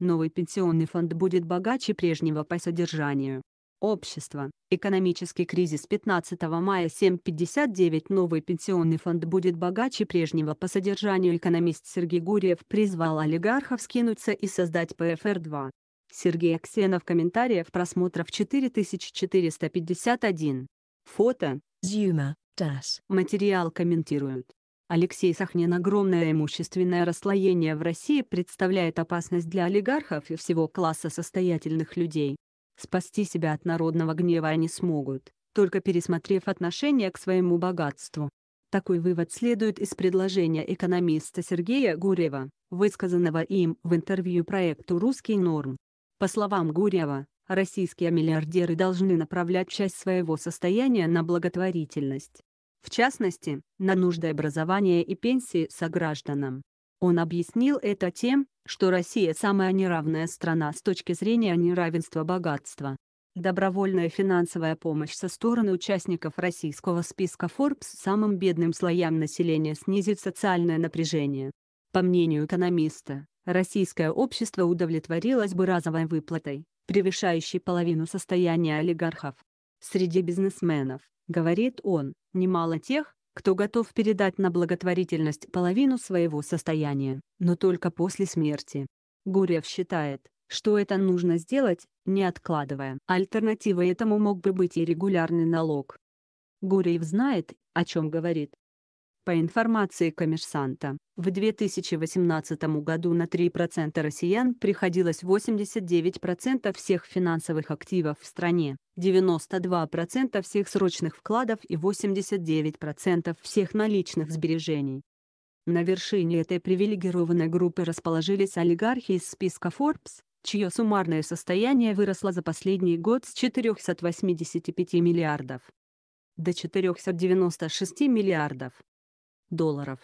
новый пенсионный фонд будет богаче прежнего по содержанию. Общество. Экономический кризис 15 мая 7.59 Новый пенсионный фонд будет богаче прежнего по содержанию экономист Сергей Гурьев призвал олигархов скинуться и создать ПФР-2. Сергей Аксенов комментариев просмотров 4451. Фото. Зюма. ТАСС. Материал комментируют. Алексей Сахнин огромное имущественное расслоение в России представляет опасность для олигархов и всего класса состоятельных людей. Спасти себя от народного гнева они смогут, только пересмотрев отношение к своему богатству. Такой вывод следует из предложения экономиста Сергея Гурева, высказанного им в интервью проекту «Русский норм». По словам Гурева, российские миллиардеры должны направлять часть своего состояния на благотворительность в частности, на нужды образования и пенсии согражданам. Он объяснил это тем, что Россия самая неравная страна с точки зрения неравенства богатства. Добровольная финансовая помощь со стороны участников российского списка Forbes самым бедным слоям населения снизит социальное напряжение. По мнению экономиста, российское общество удовлетворилось бы разовой выплатой, превышающей половину состояния олигархов. Среди бизнесменов, говорит он, немало тех, кто готов передать на благотворительность половину своего состояния, но только после смерти. Гурьев считает, что это нужно сделать, не откладывая. Альтернативой этому мог бы быть и регулярный налог. Гурьев знает, о чем говорит, по информации коммерсанта, в 2018 году на 3% россиян приходилось 89% всех финансовых активов в стране, 92% всех срочных вкладов и 89% всех наличных сбережений. На вершине этой привилегированной группы расположились олигархи из списка Forbes, чье суммарное состояние выросло за последний год с 485 миллиардов до 496 миллиардов долларов.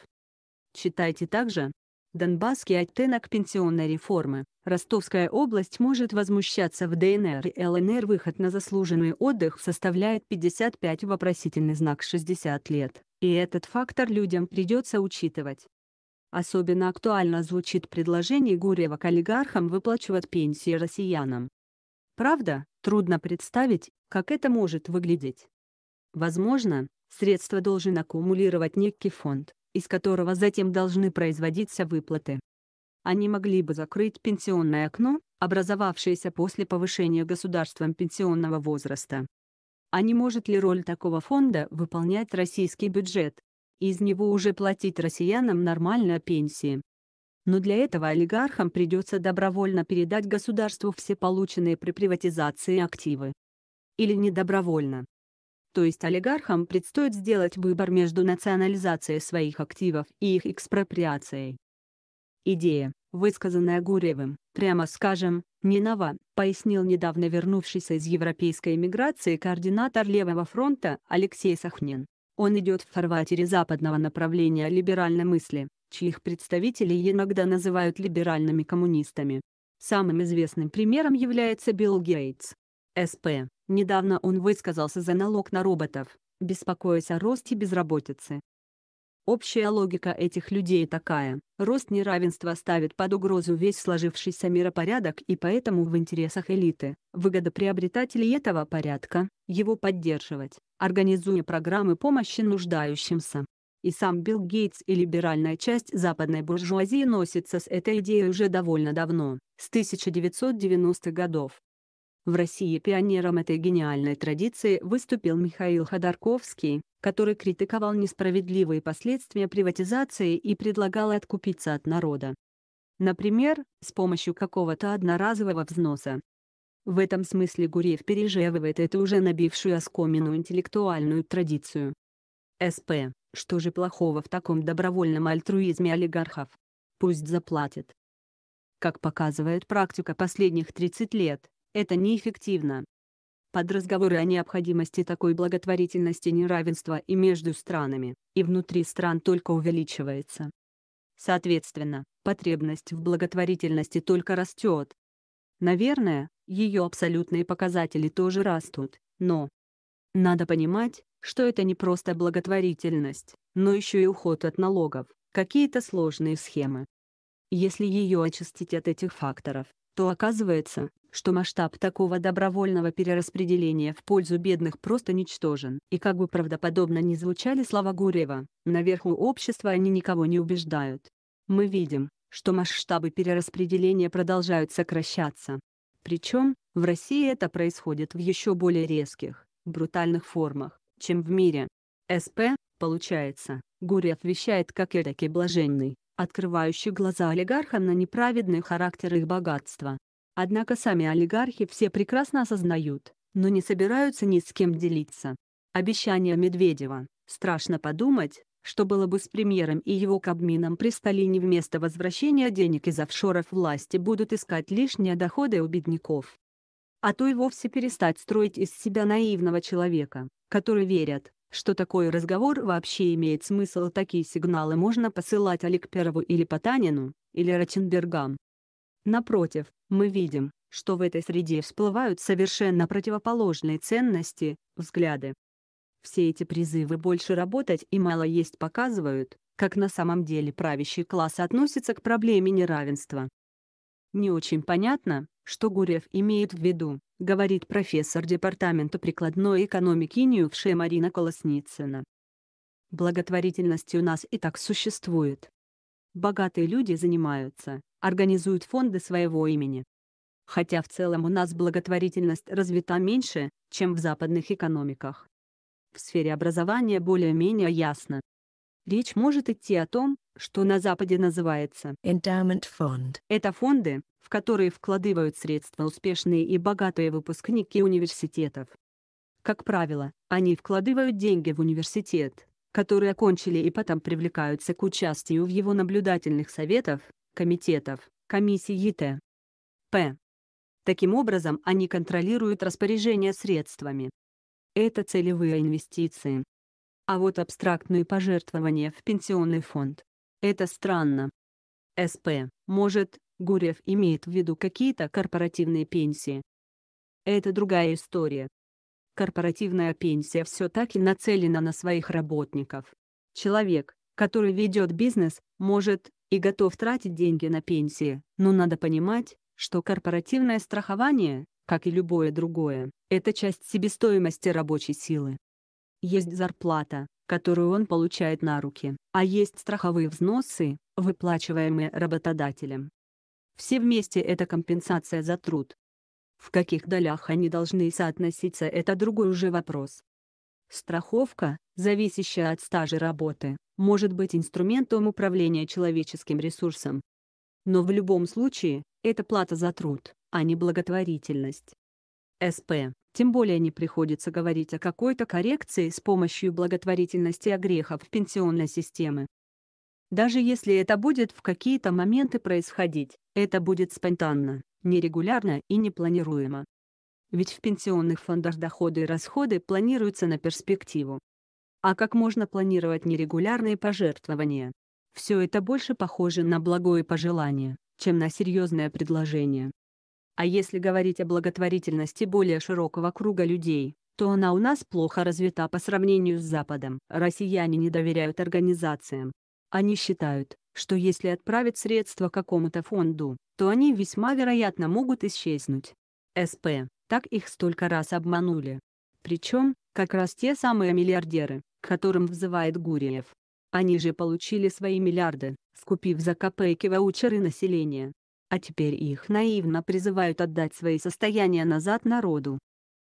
Читайте также Донбасский оттенок пенсионной реформы. Ростовская область может возмущаться в ДНР и ЛНР. Выход на заслуженный отдых составляет 55 вопросительный знак 60 лет, и этот фактор людям придется учитывать. Особенно актуально звучит предложение Гурьева к олигархам выплачивать пенсии россиянам. Правда, трудно представить, как это может выглядеть. Возможно, Средства должен аккумулировать некий фонд, из которого затем должны производиться выплаты. Они могли бы закрыть пенсионное окно, образовавшееся после повышения государством пенсионного возраста. А не может ли роль такого фонда выполнять российский бюджет? Из него уже платить россиянам нормальные пенсии. Но для этого олигархам придется добровольно передать государству все полученные при приватизации активы. Или недобровольно то есть олигархам предстоит сделать выбор между национализацией своих активов и их экспроприацией. Идея, высказанная Гуревым, прямо скажем, не нова, пояснил недавно вернувшийся из европейской эмиграции координатор Левого фронта Алексей Сахнин. Он идет в фарватере западного направления либеральной мысли, чьих представителей иногда называют либеральными коммунистами. Самым известным примером является Билл Гейтс, СП. Недавно он высказался за налог на роботов, беспокоясь о росте безработицы. Общая логика этих людей такая. Рост неравенства ставит под угрозу весь сложившийся миропорядок и поэтому в интересах элиты, выгодоприобретателей этого порядка, его поддерживать, организуя программы помощи нуждающимся. И сам Билл Гейтс и либеральная часть западной буржуазии носится с этой идеей уже довольно давно, с 1990-х годов. В России пионером этой гениальной традиции выступил Михаил Ходорковский, который критиковал несправедливые последствия приватизации и предлагал откупиться от народа. Например, с помощью какого-то одноразового взноса. В этом смысле Гурьев пережевывает эту уже набившую оскомину интеллектуальную традицию. СП. Что же плохого в таком добровольном альтруизме олигархов? Пусть заплатят. Как показывает практика последних 30 лет, это неэффективно. Под разговоры о необходимости такой благотворительности неравенства и между странами, и внутри стран только увеличивается. Соответственно, потребность в благотворительности только растет. Наверное, ее абсолютные показатели тоже растут, но надо понимать, что это не просто благотворительность, но еще и уход от налогов, какие-то сложные схемы. Если ее очистить от этих факторов, то оказывается, что масштаб такого добровольного перераспределения в пользу бедных просто ничтожен. И как бы правдоподобно ни звучали слова Гурева, наверху общества они никого не убеждают. Мы видим, что масштабы перераспределения продолжают сокращаться. Причем, в России это происходит в еще более резких, брутальных формах, чем в мире. СП, получается, Гурев вещает как эдакий блаженный, открывающий глаза олигархам на неправедный характер их богатства. Однако сами олигархи все прекрасно осознают, но не собираются ни с кем делиться. Обещание Медведева «Страшно подумать», что было бы с премьером и его кабмином при Сталине вместо возвращения денег из офшоров власти будут искать лишние доходы у бедняков. А то и вовсе перестать строить из себя наивного человека, который верят, что такой разговор вообще имеет смысл, такие сигналы можно посылать Олег Аликперову или Потанину, или Ротенбергам. Напротив, мы видим, что в этой среде всплывают совершенно противоположные ценности, взгляды. Все эти призывы больше работать и мало есть показывают, как на самом деле правящий класс относится к проблеме неравенства. Не очень понятно, что Гурьев имеет в виду, говорит профессор Департамента прикладной экономики НИУФШЕ Марина Колосницына. Благотворительность у нас и так существует. Богатые люди занимаются, организуют фонды своего имени. Хотя в целом у нас благотворительность развита меньше, чем в западных экономиках. В сфере образования более-менее ясно. Речь может идти о том, что на Западе называется endowment fund. Это фонды, в которые вкладывают средства успешные и богатые выпускники университетов. Как правило, они вкладывают деньги в университет, который окончили и потом привлекаются к участию в его наблюдательных советов, комитетов, комиссии ИТ. П. Таким образом они контролируют распоряжение средствами. Это целевые инвестиции. А вот абстрактные пожертвования в пенсионный фонд это странно. СП. Может, Гурьев имеет в виду какие-то корпоративные пенсии? Это другая история. Корпоративная пенсия все так и нацелена на своих работников. Человек, который ведет бизнес, может, и готов тратить деньги на пенсии, но надо понимать, что корпоративное страхование, как и любое другое, это часть себестоимости рабочей силы. Есть зарплата, которую он получает на руки, а есть страховые взносы, выплачиваемые работодателем. Все вместе это компенсация за труд. В каких долях они должны соотноситься – это другой уже вопрос. Страховка, зависящая от стажа работы, может быть инструментом управления человеческим ресурсом. Но в любом случае, это плата за труд, а не благотворительность. СП тем более не приходится говорить о какой-то коррекции с помощью благотворительности огрехов пенсионной системы. Даже если это будет в какие-то моменты происходить, это будет спонтанно, нерегулярно и непланируемо. Ведь в пенсионных фондах доходы и расходы планируются на перспективу. А как можно планировать нерегулярные пожертвования? Все это больше похоже на благое пожелание, чем на серьезное предложение. А если говорить о благотворительности более широкого круга людей, то она у нас плохо развита по сравнению с Западом. Россияне не доверяют организациям. Они считают, что если отправить средства какому-то фонду, то они весьма вероятно могут исчезнуть. СП, так их столько раз обманули. Причем, как раз те самые миллиардеры, к которым взывает Гуриев. Они же получили свои миллиарды, скупив за копейки ваучеры населения, а теперь их наивно призывают отдать свои состояния назад народу.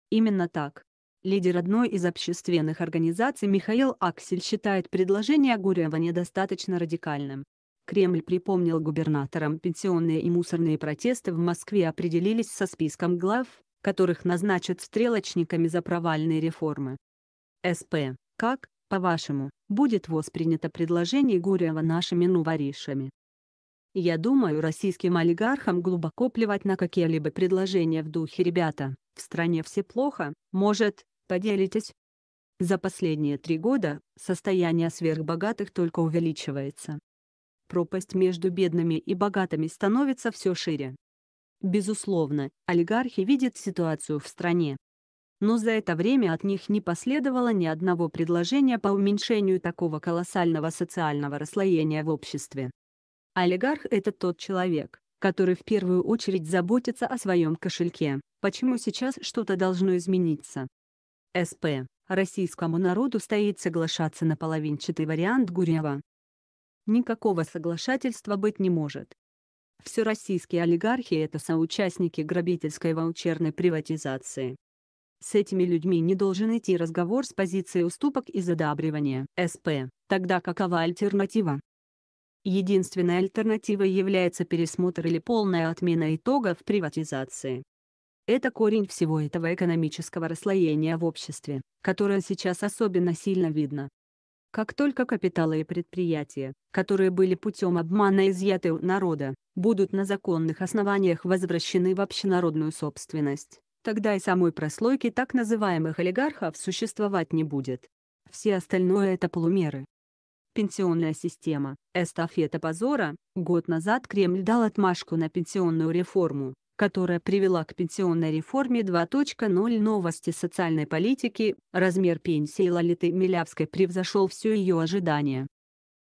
Именно так. Лидер одной из общественных организаций Михаил Аксель считает предложение Гурева недостаточно радикальным. Кремль припомнил губернаторам пенсионные и мусорные протесты в Москве определились со списком глав, которых назначат стрелочниками за провальные реформы. СП. Как, по-вашему, будет воспринято предложение Гурева нашими нуворишами? Я думаю российским олигархам глубоко плевать на какие-либо предложения в духе «ребята, в стране все плохо, может, поделитесь?» За последние три года состояние сверхбогатых только увеличивается. Пропасть между бедными и богатыми становится все шире. Безусловно, олигархи видят ситуацию в стране. Но за это время от них не последовало ни одного предложения по уменьшению такого колоссального социального расслоения в обществе. Олигарх — это тот человек, который в первую очередь заботится о своем кошельке. Почему сейчас что-то должно измениться? СП. Российскому народу стоит соглашаться на половинчатый вариант Гурьева. Никакого соглашательства быть не может. Все российские олигархи — это соучастники грабительской ваучерной приватизации. С этими людьми не должен идти разговор с позиции уступок и задабривания. СП. Тогда какова альтернатива? Единственной альтернативой является пересмотр или полная отмена итогов приватизации. Это корень всего этого экономического расслоения в обществе, которое сейчас особенно сильно видно. Как только капиталы и предприятия, которые были путем обмана изъяты у народа, будут на законных основаниях возвращены в общенародную собственность, тогда и самой прослойки так называемых олигархов существовать не будет. Все остальное — это полумеры пенсионная система. Эстафета позора. Год назад Кремль дал отмашку на пенсионную реформу, которая привела к пенсионной реформе 2.0 новости социальной политики, размер пенсии Лолиты Милявской превзошел все ее ожидания.